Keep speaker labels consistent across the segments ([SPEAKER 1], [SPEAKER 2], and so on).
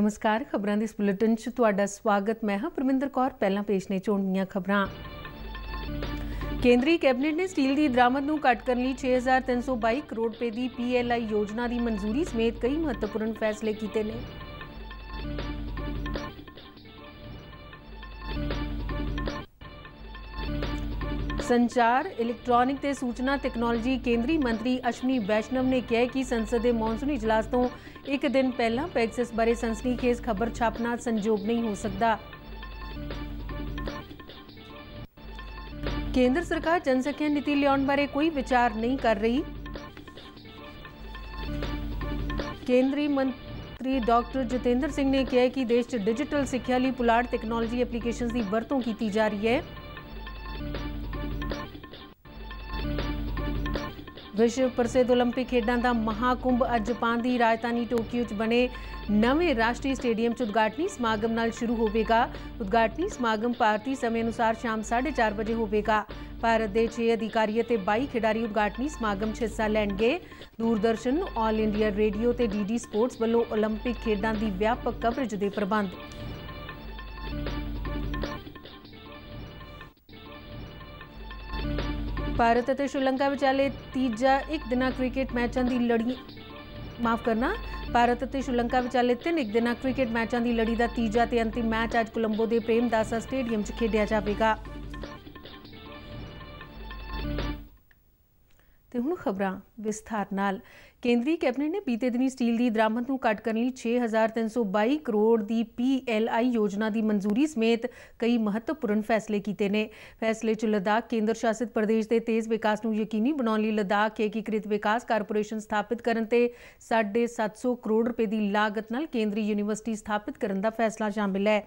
[SPEAKER 1] ਨਮਸਕਾਰ ਖਬਰਾਂ ਦੇ ਇਸ ਬੁਲੇਟਿਨ 'ਚ ਤੁਹਾਡਾ ਸਵਾਗਤ ਮੈਂ ਹਾਂ ਪਰਮਿੰਦਰ ਕੌਰ ਪਹਿਲਾਂ ਪੇਸ਼ ਨੇ ਚੋਣੀਆਂ ਖਬਰਾਂ ਕੇਂਦਰੀ ਕੈਬਨਿਟ ਨੇ ਸਟੀਲ ਦੀ ਦਰਾਮਦ ਨੂੰ ਘਟ ਕਰਨ ਲਈ 6322 ਕਰੋੜ ਰੁਪਏ ਦੀ ਪੀਐਲਆਈ ਯੋਜਨਾ ਦੀ ਮਨਜ਼ੂਰੀ ਸਮੇਤ ਕਈ ਮਹੱਤਵਪੂਰਨ ਫੈਸਲੇ ਕੀਤੇ ਨੇ ਸੰਚਾਰ ਇਲੈਕਟ੍ਰੋਨਿਕ ਤੇ ਸੂਚਨਾ ਟੈਕਨੋਲੋਜੀ ਕੇਂਦਰੀ ਮੰਤਰੀ ਅਸ਼ਮੀ ਬੈਸ਼ਨਵ ਨੇ ਕਿਹਾ ਕਿ ਸੰਸਦ ਦੇ ਮੌਨਸੂਨੀ ਇਜਲਾਸ ਤੋਂ ਇੱਕ ਦਿਨ ਪਹਿਲਾਂ ਪੈਕਸਿਸ ਬਾਰੇ ਸੰਸਦੀ ਕੇਸ ਖਬਰ ਛਾਪਣਾ ਸੰਜੋਗ ਨਹੀਂ ਹੋ ਸਕਦਾ ਕੇਂਦਰ ਸਰਕਾਰ ਜਨਸੰਖਿਆ ਨੀਤੀ ਲਿਆਉਣ ਬਾਰੇ ਕੋਈ ਵਿਚਾਰ ਨਹੀਂ ਕਰ ਰਹੀ ਕੇਂਦਰੀ ਮੰਤਰੀ ਡਾਕਟਰ ਜਤਿੰਦਰ ਸਿੰਘ ਨੇ ਕਿਹਾ ਕਿ ਦੇਸ਼ 'ਚ ਡਿਜੀਟਲ ਸਿੱਖਿਆ ਲਈ ਪੁਲਾੜ ਟੈਕਨੋਲੋਜੀ ਐਪਲੀਕੇਸ਼ਨਸ ਦੀ ਵਰਤੋਂ ਕੀਤੀ ਜਾ ਰਹੀ ਹੈ ਵਿਸ਼ਵ ਪ੍ਰਸਿੱਧ 올림픽 ਖੇਡਾਂ ਦਾ ਮਹਾਕੁੰਭ ਅੱਜ ਜਾਪਾਨ ਦੀ ਰਾਜਧਾਨੀ ਟੋਕੀਓ 'ਚ ਬਣੇ ਨਵੇਂ ਰਾਸ਼ਟਰੀ ਸਟੇਡੀਅਮ 'ਚ ਉਦਘਾਟਨੀ ਸਮਾਗਮ ਨਾਲ ਸ਼ੁਰੂ ਹੋਵੇਗਾ ਉਦਘਾਟਨੀ ਸਮਾਗਮ ਭਾਰਤੀ ਸਮੇਂ ਅਨੁਸਾਰ ਸ਼ਾਮ 4:30 ਵਜੇ ਹੋਵੇਗਾ ਭਾਰਤ ਦੇ 6 ਅਧਿਕਾਰੀ ਅਤੇ 22 ਖਿਡਾਰੀ ਉਦਘਾਟਨੀ ਸਮਾਗਮ 'ਚ ਹਿੱਸਾ ਲੈਣਗੇ ਦੂਰਦਰਸ਼ਨ ਆਲ ਇੰਡੀਆ ਰੇਡੀਓ ਤੇ ਡੀਡੀ ਸਪੋਰਟਸ ਵੱਲੋਂ 올림픽 ਖੇਡਾਂ ਦੀ ਵਿਆਪਕ ਕਵਰੇਜ ਦੇ ਪ੍ਰਬੰਧ ਭਾਰਤ ਅਤੇ ਸ਼੍ਰੀਲੰਕਾ ਵਿਚਾਲੇ ਤੀਜਾ ਇੱਕ ਦਿਨਾ ਕ੍ਰਿਕਟ ਮੈਚਾਂ ਦੀ ਲੜੀ ਮਾਫ ਕਰਨਾ ਭਾਰਤ ਅਤੇ ਸ਼੍ਰੀਲੰਕਾ ਵਿਚਾਲੇ ਤਿੰਨ ਇੱਕ ਦਿਨਾ ਕ੍ਰਿਕਟ ਮੈਚਾਂ ਦੀ ਲੜੀ ਦਾ ਤੀਜਾ ਤੇ ਅੰਤਿਮ ਮੈਚ ਅੱਜ ਕੋਲੰਬੋ ਦੇ ਪ੍ਰੇਮਦਾਸਾ ਸਟੇਡੀਅਮ 'ਚ ਖੇਡਿਆ ਜਾਵੇਗਾ ਤੇ ਹੁਣ ਖਬਰਾਂ ਵਿਸਥਾਰ ਨਾਲ ਕੇਂਦਰੀ ਕੈਬਨਿਟ ਨੇ ਬੀਤੇ ਦਿਨੀ ਸਟੀਲ ਦੀ ਦਰਾਮਦ ਨੂੰ ਘਟ ਕਰਨ ਲਈ 6322 ਕਰੋੜ ਦੀ ਪੀਐਲਆਈ ਯੋਜਨਾ ਦੀ ਮਨਜ਼ੂਰੀ ਸਮੇਤ ਕਈ ਮਹੱਤਵਪੂਰਨ ਫੈਸਲੇ ਕੀਤੇ ਨੇ ਫੈਸਲੇ ਚ ਲਦਾਖ ਕੇਂਦਰ ਸ਼ਾਸਿਤ ਪ੍ਰਦੇਸ਼ ਦੇ ਤੇਜ਼ ਵਿਕਾਸ ਨੂੰ ਯਕੀਨੀ ਬਣਾਉਣ ਲਈ ਲਦਾਖ ਏਕੀਕ੍ਰਿਤ ਵਿਕਾਸ ਕਾਰਪੋਰੇਸ਼ਨ ਸਥਾਪਿਤ ਕਰਨ ਤੇ 750 ਕਰੋੜ ਰੁਪਏ ਦੀ ਲਾਗਤ ਨਾਲ ਕੇਂਦਰੀ ਯੂਨੀਵਰਸਿਟੀ ਸਥਾਪਿਤ ਕਰਨ ਦਾ ਫੈਸਲਾ ਸ਼ਾਮਿਲ ਹੈ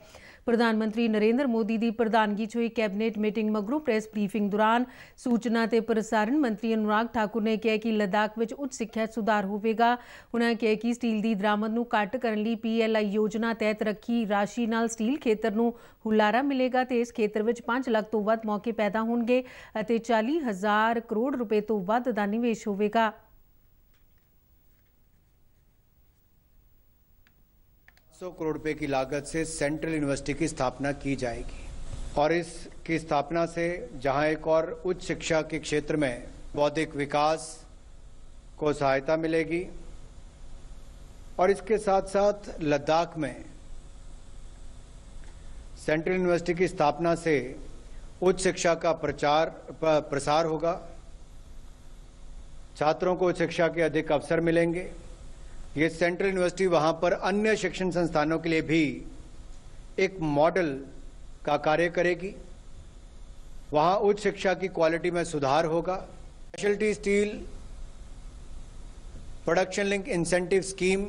[SPEAKER 1] ਪ੍ਰਧਾਨ ਮੰਤਰੀ ਨਰਿੰਦਰ ਮੋਦੀ ਦੀ ਪ੍ਰਧਾਨਗੀ 'ਚ ਹੋਈ ਕੈਬਨਿਟ ਮੀਟਿੰਗ ਮਗਰੋਂ ਪ੍ਰੈਸ ਬਰੀਫਿੰਗ ਦੌਰਾਨ ਸੂਚਨਾ ਤੇ ਪ੍ਰਸਾਰਣ ਮੰਤਰੀ ਅਨੁਰਾਗ ਠਾਕੁਰ ਨੇ ਕਿਹਾ ਕਿ ਲਦਾਖ ਵਿੱਚ ਉੱਚ ਸਿੱਖਿਆ ਸੁਧਾਰ ਹੋਵੇਗਾ ਉਹਨਾਂ ਕਿਹਾ ਕਿ ਸਟੀਲ ਦੀ ਦਰਾਮਦ ਨੂੰ ਘੱਟ ਕਰਨ ਲਈ ਪੀਐਲਆਈ ਯੋਜਨਾ ਤਹਿਤ ਰੱਖੀ ਰਾਸ਼ੀ ਨਾਲ ਸਟੀਲ ਖੇਤਰ ਨੂੰ ਹੁਲਾਰਾ ਮਿਲੇਗਾ ਤੇ ਇਸ ਖੇਤਰ ਵਿੱਚ 5 ਲੱਖ ਤੋਂ ਵੱਧ ਮੌਕੇ ਪੈਦਾ ਹੋਣਗੇ ਅਤੇ 40000 ਕਰੋੜ ਰੁਪਏ ਤੋਂ ਵੱਧ ਦਾ ਨਿਵੇਸ਼ ਹੋਵੇਗਾ
[SPEAKER 2] सौ करोड़ रुपए की लागत से सेंट्रल यूनिवर्सिटी की स्थापना की जाएगी और इसकी स्थापना से जहां एक और उच्च शिक्षा के क्षेत्र में बौद्धिक विकास को सहायता मिलेगी और इसके साथ साथ लद्दाख में सेंट्रल यूनिवर्सिटी की स्थापना से उच्च शिक्षा का प्रचार प्रसार होगा छात्रों को उच्च शिक्षा के अधिक अवसर मिलेंगे ये सेंट्रल यूनिवर्सिटी वहां पर अन्य शिक्षण संस्थानों के लिए भी एक मॉडल का कार्य करेगी वहां उच्च शिक्षा की क्वालिटी में सुधार होगा speciality steel production link incentive scheme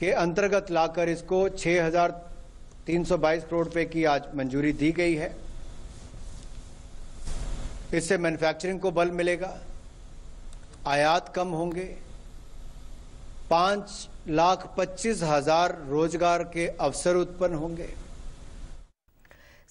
[SPEAKER 2] के अंतर्गत लाकर इसको 6,322 करोड़ रुपए की आज मंजूरी दी गई है इससे मैन्युफैक्चरिंग को बल मिलेगा आयात कम होंगे पांच लाख पच्चीस हजार रोजगार के अवसर उत्पन्न होंगे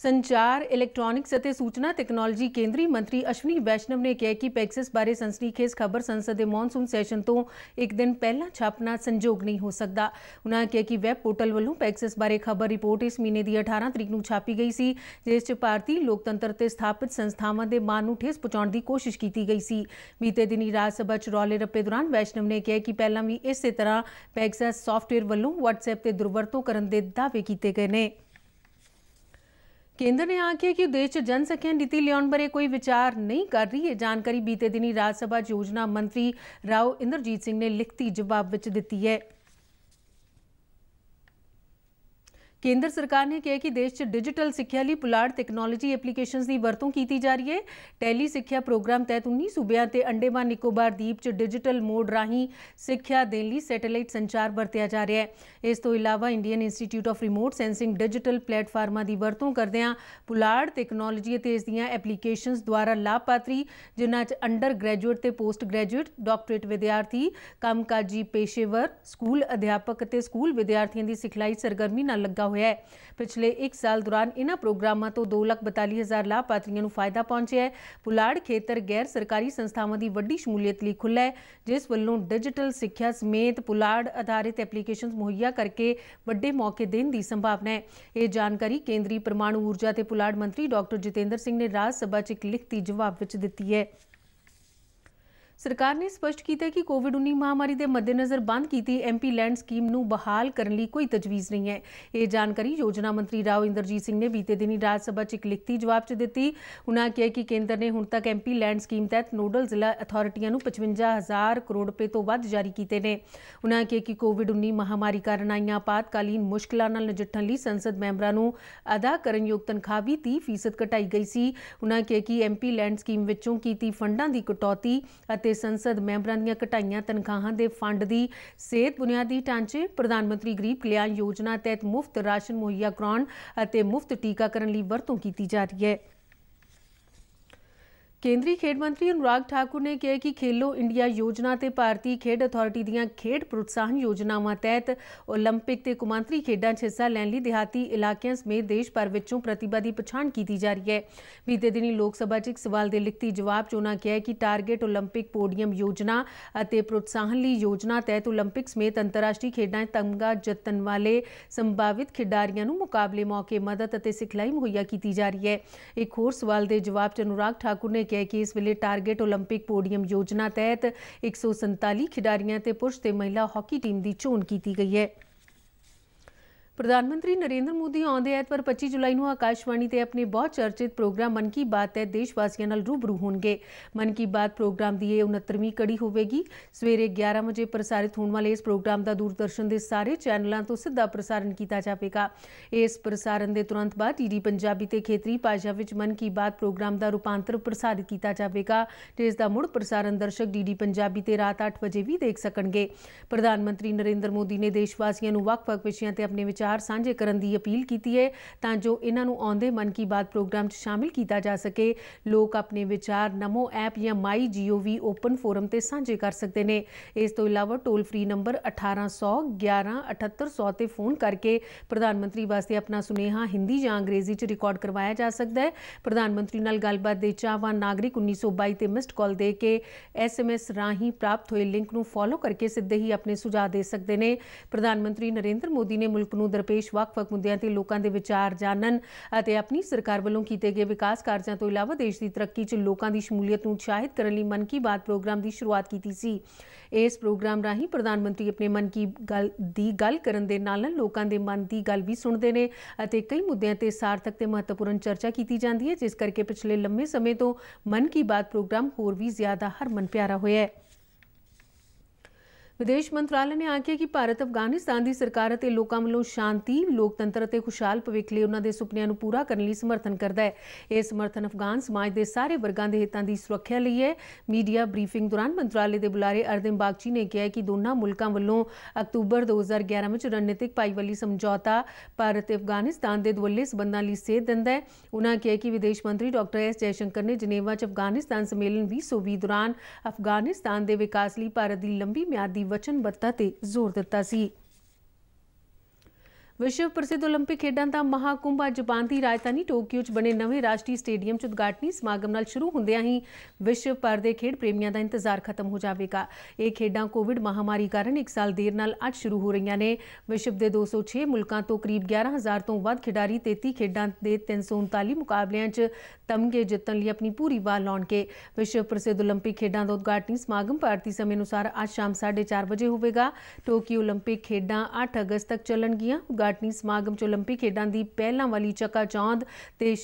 [SPEAKER 1] ਸੰਚਾਰ ਇਲੈਕਟ੍ਰੋਨਿਕਸ ਅਤੇ ਸੂਚਨਾ ਟੈਕਨੋਲੋਜੀ ਕੇਂਦਰੀ ਮੰਤਰੀ ਅਸ਼ਵਨੀ ਵੈਸ਼ਨਵ ਨੇ ਕਿਹਾ ਕਿ ਪੈਕਸਿਸ ਬਾਰੇ ਖੇਸ ਖਬਰ ਸੰਸਦ ਦੇ ਮੌਨਸੂਨ ਸੈਸ਼ਨ ਤੋਂ ਇੱਕ ਦਿਨ ਪਹਿਲਾਂ ਛਾਪਣਾ ਸੰਜੋਗ ਨਹੀਂ ਹੋ ਸਕਦਾ ਉਨ੍ਹਾਂ ਕਿਹਾ ਕਿ ਵੈਬ ਪੋਰਟਲ ਵੱਲੋਂ ਪੈਕਸਿਸ ਬਾਰੇ ਖਬਰ ਰਿਪੋਰਟ ਇਸ ਮਹੀਨੇ ਦੀ 18 ਤਰੀਕ ਨੂੰ ਛਾਪੀ ਗਈ ਸੀ ਜਿਸ 'ਚ ਭਾਰਤੀ ਲੋਕਤੰਤਰ ਤੇ ਸਥਾਪਿਤ ਸੰਸਥਾਵਾਂ ਦੇ ਮਾਨ ਨੂੰ ਠੇਸ ਪਹੁੰਚਾਉਣ ਦੀ ਕੋਸ਼ਿਸ਼ ਕੀਤੀ ਗਈ ਸੀ ਬੀਤੇ ਦਿਨੀ ਰਾਜ ਸਭਾ 'ਚ ਰੋਲੇ ਰੱਪੇ ਦੌਰਾਨ ਵੈਸ਼ਨਵ ਨੇ ਕਿਹਾ ਕਿ ਪਹਿਲਾਂ ਵੀ ਇਸੇ ਤਰ੍ਹਾਂ ਪੈਕਸਿਸ ਸੌਫਟਵੇਅਰ ਵੱਲੋਂ WhatsApp ਤੇ ਦੁਰਵਰਤੋਂ ਕਰਨ ਦੇ ਦਾਅਵੇ ਕੀਤੇ ਗਏ ਨੇ ਕੇਂਦਰ ਨੇ ਆਖਿਆ ਕਿ ਦੇਸ਼ ਚ ਜਨਸੰਖਿਆ ਨੀਤੀ ਲਿਆਉਣ ਬਾਰੇ ਕੋਈ ਵਿਚਾਰ ਨਹੀਂ ਕਰ ਰਹੀ ਹੈ ਜਾਣਕਾਰੀ ਬੀਤੇ ਦਿਨੀ ਰਾਜ ਸਭਾ ਯੋਜਨਾ ਮੰਤਰੀ ਰਾਓ ਇੰਦਰਜੀਤ ਸਿੰਘ ਨੇ ਲਿਖਤੀ ਜਵਾਬ ਵਿੱਚ ਦਿੱਤੀ ਹੈ ਕੇਂਦਰ ਸਰਕਾਰ ਨੇ ਕਿਹਾ ਕਿ ਦੇਸ਼ 'ਚ ਡਿਜੀਟਲ ਸਿੱਖਿਆ ਲਈ ਪੁਲਾੜ ਟੈਕਨੋਲੋਜੀ ਐਪਲੀਕੇਸ਼ਨਸ ਦੀ ਵਰਤੋਂ ਕੀਤੀ ਜਾ ਰਹੀ ਹੈ ਟੈਲੀ ਸਿੱਖਿਆ ਪ੍ਰੋਗਰਾਮ ਤਹਿਤ 19 ਸੂਬਿਆਂ ਤੇ ਅੰਡੇਮਾਨ ਨਿਕੋਬਾਰ ਦੀਪ 'ਚ ਡਿਜੀਟਲ ਮੋਡ ਰਾਹੀਂ ਸਿੱਖਿਆ ਦੇਣ ਲਈ ਸੈਟੇਲਾਈਟ ਸੰਚਾਰ ਵਰਤਿਆ ਜਾ ਰਿਹਾ ਹੈ ਇਸ ਤੋਂ ਇਲਾਵਾ Indian institute of remote sensing digital ਪਲੇਟਫਾਰਮਾਂ ਦੀ ਵਰਤੋਂ ਕਰਦਿਆਂ ਪੁਲਾੜ ਟੈਕਨੋਲੋਜੀ ਅਤੇ ਇਸ ਦੀਆਂ ਐਪਲੀਕੇਸ਼ਨਸ ਦੁਆਰਾ ਲਾਭਪਾਤਰੀ ਜਿਨ੍ਹਾਂ 'ਚ ਅੰਡਰ ਗ੍ਰੈਜੂਏਟ ਤੇ ਪੋਸਟ ਗ੍ਰੈਜੂਏਟ ਡਾਕਟਰੇਟ ਵਿਦਿਆਰਥੀ ਕੰਮਕਾਜੀ ਪੇਸ਼ੇਵਰ ਸਕੂਲ ਅਧਿਆਪਕ ਅਤੇ ਸਕੂਲ ਵਿਦਿਆਰਥੀਆਂ ਦੀ ਸਿਖਲਾਈ ਸਰਗਰਮੀ ਨਾਲ ਲੱਗਾ ਹੋਇਆ ਹੈ ਪਿਛਲੇ 1 ਸਾਲ ਦੌਰਾਨ ਇਹਨਾਂ ਪ੍ਰੋਗਰਾਮਾਂ ਤੋਂ 2,42,000 ਲਾਭਪਾਤਰੀਆਂ ਨੂੰ ਫਾਇਦਾ ਪਹੁੰਚਿਆ ਹੈ ਪੁਲਾੜ ਖੇਤਰ ਗੈਰ ਸਰਕਾਰੀ ਸੰਸਥਾਵਾਂ ਦੀ ਵੱਡੀ ਸ਼ਮੂਲੀਅਤ ਲਈ ਖੁੱਲ੍ਹਾ ਹੈ ਜਿਸ ਵੱਲੋਂ ਡਿਜੀਟਲ ਸਿੱਖਿਆ ਸਮੇਤ ਪੁਲਾੜ ਆਧਾਰਿਤ ਐਪਲੀਕੇਸ਼ਨਸ ਮੁਹੱਈਆ ਕਰਕੇ ਵੱਡੇ ਮੌਕੇ ਦੇਣ ਦੀ ਸੰਭਾਵਨਾ ਹੈ ਇਹ ਜਾਣਕਾਰੀ ਕੇਂਦਰੀ ਪਰਮਾਣੂ ਊਰਜਾ ਤੇ ਪੁਲਾੜ ਮੰਤਰੀ ਡਾਕਟਰ ਜਤਿੰਦਰ ਸਿੰਘ ਨੇ ਰਾਜ ਸਭਾ 'ਚ ਇੱਕ ਲਿਖਤੀ ਜਵਾਬ ਵਿੱਚ ਦਿੱਤੀ ਹੈ ਸਰਕਾਰ ਨੇ ਸਪਸ਼ਟ ਕੀਤਾ ਕਿ ਕੋਵਿਡ-19 ਮਹਾਮਾਰੀ ਦੇ ਮੱਦੇਨਜ਼ਰ ਬੰਦ ਕੀਤੀ ਐਮਪੀ ਲੈਂਡ ਸਕੀਮ ਨੂੰ ਬਹਾਲ ਕਰਨ ਲਈ ਕੋਈ ਤਜਵੀਜ਼ ਨਹੀਂ ਹੈ ਇਹ ਜਾਣਕਾਰੀ ਯੋਜਨਾ ਮੰਤਰੀ ਰਾਓ ਇੰਦਰਜੀਤ ਸਿੰਘ ਨੇ ਬੀਤੇ ਦਿਨੀ ਰਾਜ ਸਭਾ 'ਚ ਇੱਕ ਲਿਖਤੀ ਜਵਾਬ 'ਚ ਦਿੱਤੀ ਉਹਨਾਂ ਕਿਹਾ ਕਿ ਕੇਂਦਰ ਨੇ ਹੁਣ ਤੱਕ ਐਮਪੀ ਲੈਂਡ ਸਕੀਮ ਤਹਿਤ ਨੋਡਲ ਜ਼ਿਲ੍ਹਾ ਅਥਾਰਟੀਆਂ ਨੂੰ 55000 ਕਰੋੜ ਰੁਪਏ ਤੋਂ ਵੱਧ ਜਾਰੀ ਕੀਤੇ ਨੇ ਉਹਨਾਂ ਕਿਹਾ ਕਿ ਕੋਵਿਡ-19 ਮਹਾਮਾਰੀ ਕਾਰਨ ਆਈਆਂ ਆਪਾਤਕਾਲੀਨ ਮੁਸ਼ਕਲਾਂ ਨਾਲ ਨਜਿੱਠਣ ਲਈ ਸੰਸਦ ਮੈਂਬਰਾਂ ਨੂੰ ਅਦਾ ਕਰਨ ਯੋਗ ਤਨਖਾਹ ਵੀ 30% ਘਟਾਈ ਗਈ ਸੀ ਉਹਨਾਂ ਕਿਹਾ ਕਿ ਐਮਪੀ ਲੈਂਡ ਸਕੀਮ ਵਿੱਚੋਂ ਕੀਤੀ ਫੰਡਾਂ ਦੀ ਕਟੌਤੀ ਅਤੇ ਦੇ ਸੰਸਦ ਮੈਂਬਰਾਂ ਦੀਆਂ ਘਟਾਈਆਂ ਤਨਖਾਹਾਂ ਦੇ ਫੰਡ ਦੀ ਸਿਹਤ ਬੁਨਿਆਦੀ ਢਾਂਚੇ ਪ੍ਰਧਾਨ ਮੰਤਰੀ ਗਰੀਬ ਕਲਿਆਣ ਯੋਜਨਾ ਤਹਿਤ ਮੁਫਤ ਰਾਸ਼ਨ ਮੁਹੱਈਆ ਕਰਾਉਣ ਅਤੇ ਮੁਫਤ ਟੀਕਾਕਰਨ ਲਈ ਵਰਤੋਂ ਕੀਤੀ ਜਾ ਰਹੀ ਹੈ ਕੇਂਦਰੀ ਖੇਡ ਮੰਤਰੀ ਅਨੁਰਾਗ ਠਾਕੁਰ ਨੇ ਕਿਹਾ ਕਿ ਖੇਲੋ ਇੰਡੀਆ ਯੋਜਨਾ ਤੇ ਭਾਰਤੀ ਖੇਡ ਅਥਾਰਟੀ ਦੀਆਂ ਖੇਡ ਪ੍ਰੋਤਸਾਹਨ ਯੋਜਨਾਵਾਂ ਤਹਿਤ 올림픽 ਤੇ ਕੁਮਾਂਤਰੀ ਖੇਡਾਂ 'ਚ ਹਿੱਸਾ ਲੈਣ ਲਈ ਦਿਹਾਤੀ ਇਲਾਕਿਆਂ ਸਮੇਤ ਦੇਸ਼ ਭਰ ਵਿੱਚੋਂ ਪ੍ਰਤਿਭਾ ਦੀ ਪਛਾਣ ਕੀਤੀ ਜਾ ਰਹੀ ਹੈ ਬੀਤੇ ਦਿਨੀ ਲੋਕ ਸਭਾ 'ਚ ਇੱਕ ਸਵਾਲ ਦੇ ਲਿਖਤੀ ਜਵਾਬ 'ਚ ਉਹਨਾਂ ਕਿਹਾ ਕਿ ਟਾਰਗੇਟ 올림픽 ਪੋਡੀਅਮ ਯੋਜਨਾ ਅਤੇ ਪ੍ਰੋਤਸਾਹਨ ਲਈ ਯੋਜਨਾ ਤਹਿਤ 올림픽 ਸਮੇਤ ਅੰਤਰਰਾਸ਼ਟਰੀ ਖੇਡਾਂ 'ਚ ਤਮਗਾ ਜਿੱਤਣ ਵਾਲੇ ਸੰਭਾਵਿਤ ਖਿਡਾਰੀਆਂ ਨੂੰ ਮੁਕਾਬਲੇ ਮੌਕੇ ਮਦਦ ਅਤੇ ਸਿਖਲਾਈ ਮੁਹੱਈਆ ਕੀਤੀ ਜਾ ਰਹੀ ਹੈ ਇੱਕ ਹੋਰ ਸਵਾਲ ਦੇ ਜਵਾਬ 'ਚ ਅਨੁਰਾਗ ਠਾਕੁਰ ਨੇ ਕਿਹਾ ਕਿ ਇਸ ਵੇਲੇ ਟਾਰਗੇਟ 올림픽 ਪੋਡੀਅਮ ਯੋਜਨਾ ਤਹਿਤ 147 ਖਿਡਾਰੀਆਂ ਤੇ ਪੁਰਸ਼ ਤੇ ਮਹਿਲਾ ਹਾਕੀ ਟੀਮ ਦੀ ਚੋਣ ਕੀਤੀ ਗਈ ਹੈ ਪ੍ਰਧਾਨ ਮੰਤਰੀ ਨਰਿੰਦਰ ਮੋਦੀ ਆਉਂਦੇ ਐਤਵਾਰ 25 ਜੁਲਾਈ ਨੂੰ ਆਕਾਸ਼ਵਾਣੀ ਤੇ ਆਪਣੇ ਬਹੁਤ ਚਰਚਿਤ ਪ੍ਰੋਗਰਾਮ ਮਨ ਕੀ ਬਾਤ ਹੈ ਦੇਸ਼ ਵਾਸੀਆਂ ਨਾਲ ਰੂਬਰੂ ਹੋਣਗੇ ਮਨ ਕੀ ਬਾਤ ਪ੍ਰੋਗਰਾਮ ਦੀ ਇਹ 69ਵੀਂ ਕੜੀ ਹੋਵੇਗੀ ਸਵੇਰੇ 11 ਵਜੇ ਪ੍ਰਸਾਰਿਤ ਹੋਣ ਵਾਲੇ ਇਸ ਪ੍ਰੋਗਰਾਮ ਦਾ ਦੂਰਦਰਸ਼ਨ ਦੇ ਸਾਰੇ ਚੈਨਲਾਂ ਤੋਂ ਸਿੱਧਾ ਪ੍ਰਸਾਰਣ ਕੀਤਾ ਜਾਵੇਗਾ ਇਸ ਪ੍ਰਸਾਰਣ ਦੇ ਤੁਰੰਤ ਬਾਅਦ ਡੀਡੀ ਪੰਜਾਬੀ ਤੇ ਖੇਤਰੀ ਭਾਸ਼ਾ ਵਿੱਚ ਮਨ ਕੀ ਬਾਤ ਪ੍ਰੋਗਰਾਮ ਦਾ ਰੂਪਾਂਤਰ ਪ੍ਰਸਾਰਿਤ ਕੀਤਾ ਜਾਵੇਗਾ ਜਿਸ ਦਾ ਮੁੜ ਪ੍ਰਸਾਰਣ ਦਰਸ਼ਕ ਡੀਡੀ ਪੰਜਾਬੀ ਤੇ ਰਾਤ 8 ਵਜੇ ਵੀ ਦੇਖ ਸਕਣਗੇ ਪ੍ਰਧਾਨ ਮੰਤਰੀ ਨਰਿੰਦਰ ਮੋਦੀ ਨੇ ਦੇਸ਼ ਵਾਸੀਆਂ ਨੂੰ ਵਕਫ ਵੱਖ ਵਿਸ਼ਿਆਂ ਤੇ ਆਪਣੇ ਵਿਚਾਰ ਸਾਂਝੇ ਕਰਨ ਦੀ ਅਪੀਲ ਕੀਤੀ ਹੈ ਤਾਂ ਜੋ ਇਹਨਾਂ ਨੂੰ ਆਉਂਦੇ ਮਨ ਕੀ ਬਾਤ ਪ੍ਰੋਗਰਾਮ 'ਚ ਸ਼ਾਮਿਲ ਕੀਤਾ ਜਾ ਸਕੇ ਲੋਕ ਆਪਣੇ ਵਿਚਾਰ ਨਮੋ ਐਪ ਜਾਂ ਮਾਈ ਜੀਓਵੀ ਓਪਨ ਫੋਰਮ ਤੇ ਸਾਂਝੇ ਕਰ ਸਕਦੇ ਨੇ ਇਸ ਤੋਂ ਇਲਾਵਾ ਟੋਲ ਫ੍ਰੀ ਨੰਬਰ 1800 ਤੇ ਫੋਨ ਕਰਕੇ ਪ੍ਰਧਾਨ ਮੰਤਰੀ ਵਾਸਤੇ ਆਪਣਾ ਸੁਨੇਹਾ ਹਿੰਦੀ ਜਾਂ ਅੰਗਰੇਜ਼ੀ 'ਚ ਰਿਕਾਰਡ ਕਰਵਾਇਆ ਜਾ ਸਕਦਾ ਹੈ ਪ੍ਰਧਾਨ ਮੰਤਰੀ ਨਾਲ ਗੱਲਬਾਤ ਦੇ ਚਾਹਵਾਨ ਨਾਗਰਿਕ 1922 ਤੇ ਮਿਸਡ ਕਾਲ ਦੇ ਕੇ ਐਸਐਮਐਸ ਰਾਹੀਂ ਪ੍ਰਾਪਤ ਹੋਏ ਲਿੰਕ ਨੂੰ ਫੋਲੋ ਕਰਕੇ ਸਿੱਧੇ ਹੀ ਆਪਣੇ ਸੁਝਾਅ ਦੇ ਸਕਦੇ ਨੇ ਪ੍ਰਧਾਨ ਮੰਤਰੀ ਨਰਿੰਦਰ ਮੋਦੀ ਨੇ ਮੁਲਕ ਨੂੰ ਦਰਪੇਸ਼ ਵੱਖ-ਵੱਖ ਮੁੱਦਿਆਂ ਤੇ ਲੋਕਾਂ ਦੇ ਵਿਚਾਰ ਜਾਣਨ ਅਤੇ ਆਪਣੀ ਸਰਕਾਰ ਵੱਲੋਂ ਕੀਤੇ ਗਏ ਵਿਕਾਸ ਕਾਰਜਾਂ ਤੋਂ ਇਲਾਵਾ ਦੇਸ਼ ਦੀ ਤਰੱਕੀ 'ਚ ਲੋਕਾਂ ਦੀ ਸ਼ਮੂਲੀਅਤ ਨੂੰ ਉਤਸ਼ਾਹਿਤ ਕਰਨ ਲਈ ਮਨ ਕੀ ਬਾਤ ਪ੍ਰੋਗਰਾਮ ਦੀ ਸ਼ੁਰੂਆਤ ਕੀਤੀ ਸੀ ਇਸ ਪ੍ਰੋਗਰਾਮ ਰਾਹੀਂ ਪ੍ਰਧਾਨ ਮੰਤਰੀ ਆਪਣੇ ਮਨ ਕੀ ਗੱਲ ਦੀ ਗੱਲ ਕਰਨ ਦੇ ਨਾਲ ਨਾਲ ਲੋਕਾਂ ਦੇ ਮਨ ਦੀ ਗੱਲ ਵੀ ਸੁਣਦੇ ਨੇ ਅਤੇ ਕਈ ਮੁੱਦਿਆਂ ਤੇ ਸਾਰਥਕ ਤੇ ਮਹੱਤਵਪੂਰਨ ਚਰਚਾ ਕੀਤੀ ਜਾਂਦੀ ਹੈ ਜਿਸ ਕਰਕੇ ਪਿਛਲੇ ਲੰਮੇ ਸਮੇਂ ਤੋਂ ਮਨ ਕੀ ਬਾਤ ਪ੍ਰੋਗਰਾਮ ਹੋਰ ਵੀ ਜ਼ਿਆਦਾ ਹਰਮਨ ਪਿਆਰਾ ਹੋਇਆ ਹੈ ਵਿਦੇਸ਼ ਮੰਤਰਾਲੇ ਨੇ ਆਖਿਆ ਕਿ ਭਾਰਤ ਅਫਗਾਨਿਸਤਾਨ ਦੀ ਸਰਕਾਰ ਅਤੇ ਲੋਕਾਂ ਵੱਲੋਂ ਸ਼ਾਂਤੀ, ਲੋਕਤੰਤਰ ਅਤੇ ਖੁਸ਼ਹਾਲ ਭਵਿੱਖ ਲਈ ਉਹਨਾਂ ਦੇ ਸੁਪਨਿਆਂ ਨੂੰ ਪੂਰਾ ਕਰਨ ਲਈ ਸਮਰਥਨ ਕਰਦਾ ਹੈ। ਇਹ ਸਮਰਥਨ ਅਫਗਾਨ ਸਮਾਜ ਦੇ ਸਾਰੇ ਵਰਗਾਂ ਦੇ ਹਿੱਤਾਂ ਦੀ ਸੁਰੱਖਿਆ ਲਈ ਹੈ। ਮੀਡੀਆ ਬਰੀਫਿੰਗ ਦੌਰਾਨ ਮੰਤਰਾਲੇ ਦੇ ਬੁਲਾਰੇ ਅਰਦਿਨ ਬਾਗਚੀ ਨੇ ਕਿਹਾ ਕਿ ਦੋਨਾਂ ਮੁਲਕਾਂ ਵੱਲੋਂ ਅਕਤੂਬਰ 2011 ਵਿੱਚ ਰਣਨੀਤਿਕ ਭਾਈਵਾਲੀ ਸਮਝੌਤਾ ਭਾਰਤ ਤੇ ਅਫਗਾਨਿਸਤਾਨ ਦੇ ਦਵੱਲੇ ਸਬੰਧਾਂ ਲਈ ਸੇਧ ਦਿੰਦਾ ਹੈ। ਉਹਨਾਂ ਕਿਹਾ ਕਿ ਵਿਦੇਸ਼ ਮੰਤਰੀ ਡਾਕਟਰ ਐਸ ਜੈਸ਼ੰਕਰ ਨੇ ਜਨੇਵਾ 'ਚ ਅਫਗਾਨਿਸਤਾਨ ਸੰਮੇਲਨ 2020 ਦੌਰਾਨ ਅਫਗਾਨਿਸਤਾਨ ਦੇ ਵਿਕਾਸ ਲਈ ਭਾਰਤ ਦੀ ਲੰਬੀ ਮਿਆਦੀ ਵਚਨਬੱਧਤਾ ਤੇ ਜ਼ੋਰ ਦਿੱਤਾ ਸੀ ਵਿਸ਼ਵ ਪ੍ਰਸਿੱਧ 올림픽 ਖੇਡਾਂ ਦਾ ਮਹਾਕੁੰਭ ਅੱਜ ਜਾਪਾਨ ਦੀ ਰਾਜਧਾਨੀ ਟੋਕੀਓ 'ਚ ਬਣੇ ਨਵੇਂ ਰਾਸ਼ਟਰੀ ਸਟੇਡੀਅਮ 'ਚ ਉਦਘਾਟਨੀ ਸਮਾਗਮ ਨਾਲ ਸ਼ੁਰੂ ਹੁੰਦਿਆਂ ਹੀ ਵਿਸ਼ਵ ਭਰ ਦੇ ਖੇਡ ਪ੍ਰੇਮੀਆਂ ਦਾ ਇੰਤਜ਼ਾਰ ਖਤਮ ਹੋ ਜਾਵੇਗਾ ਇਹ ਖੇਡਾਂ ਕੋਵਿਡ ਮਹਾਮਾਰੀ ਕਾਰਨ 1 ਸਾਲ ਦੇਰ ਨਾਲ ਅੱਜ ਸ਼ੁਰੂ ਹੋ ਰਹੀਆਂ ਨੇ ਵਿਸ਼ਵ ਦੇ 206 ਮੁਲਕਾਂ ਤੋਂ ਕਰੀਬ 11000 ਤੋਂ ਵੱਧ ਖਿਡਾਰੀ 33 ਖੇਡਾਂ ਦੇ 339 ਮੁਕਾਬਲਿਆਂ 'ਚ ਤਮਗੇ ਜਿੱਤਣ ਲਈ ਆਪਣੀ ਪੂਰੀ ਵਾਹ ਲਾਉਣਗੇ ਵਿਸ਼ਵ ਪ੍ਰਸਿੱਧ 올림픽 ਖੇਡਾਂ ਦਾ ਉਦਘਾਟਨੀ ਸਮਾਗਮ ਭਾਰਤੀ ਸਮੇਂ ਅਨੁਸਾਰ ਅੱਜ ਸ਼ਾਮ 4:30 ਵਜੇ ਹੋਵੇਗਾ ਟੋਕੀਓ 올림픽 ਖੇਡਾਂ 8 ਅਗਸਤ ਤੱਕ ਚੱਲਣਗੀਆਂ ਉਦਘਾਟਨੀ ਸਮਾਗਮ 'ਚ 올림픽 ਖੇਡਾਂ ਦੀ ਪਹਿਲਾਂ ਵਾਲੀ ਚੱਕਾ ਚੌਂਦ ਤੇ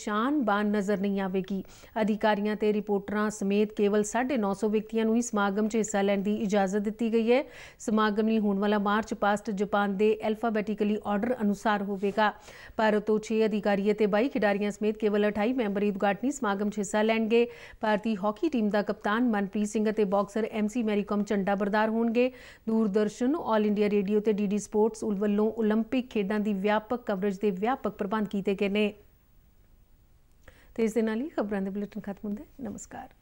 [SPEAKER 1] ਬਾਨ ਨਜ਼ਰ ਨਹੀਂ ਆਵੇਗੀ ਅਧਿਕਾਰੀਆਂ ਤੇ ਰਿਪੋਰਟਰਾਂ ਸਮੇਤ ਕੇਵਲ 950 ਵਿਅਕਤੀਆਂ ਨੂੰ ਹੀ ਸਮਾਗਮ 'ਚ ਹਿੱਸਾ ਲੈਣ ਦੀ ਇਜਾਜ਼ਤ ਦਿੱਤੀ ਗਈ ਹੈ ਸਮਾਗਮ ਲਈ ਹੋਣ ਵਾਲਾ ਮਾਰਚ ਪਾਸਟ ਜਾਪਾਨ ਦੇ ਐਲਫਾਬੈਟਿਕਲੀ ਆਰਡਰ ਅਨੁਸਾਰ ਹੋਵੇਗਾ ਭਾਰਤ ਤੋਂ 6 ਅਧਿਕਾਰੀ ਤੇ 22 ਖਿਡਾਰੀਆਂ ਸਮੇਤ ਕੇਵਲ 28 ਮੈਂਬਰੀ ਉਦਘਾਟਨੀ ਸਮਾਗਮ 'ਚ ਹਿੱਸਾ ਲੈਣਗੇ ਭਾਰਤੀ ਹਾਕੀ ਟੀਮ ਦਾ ਕਪਤਾਨ ਮਨਪ੍ਰੀਤ ਸਿੰਘ ਅਤੇ ਬਾਕਸਰ ਐਮਸੀ ਮੈਰੀਕਮ ਝੰਡਾ ਬਰਦਾਰ ਹੋਣਗੇ ਦੂਰਦਰਸ਼ਨ ਆਲ ਇੰਡੀਆ ਰੇਡੀਓ ਤੇ ਡੀਡੀ ਸਪੋਰਟਸ ਵੱਲੋਂ 올림픽 ਖੇਡ ਖੇਡਾਂ ਦੀ ਵਿਆਪਕ ਕਵਰੇਜ ਦੇ ਵਿਆਪਕ ਪ੍ਰਬੰਧ ਕੀਤੇ ਗਏ ਨੇ ਤੇ ਇਸ ਦੇ ਨਾਲ ਹੀ ਖਬਰਾਂ ਦੇ ਬੁਲੇਟਿਨ ਖਤਮ ਹੁੰਦੇ ਨਮਸਕਾਰ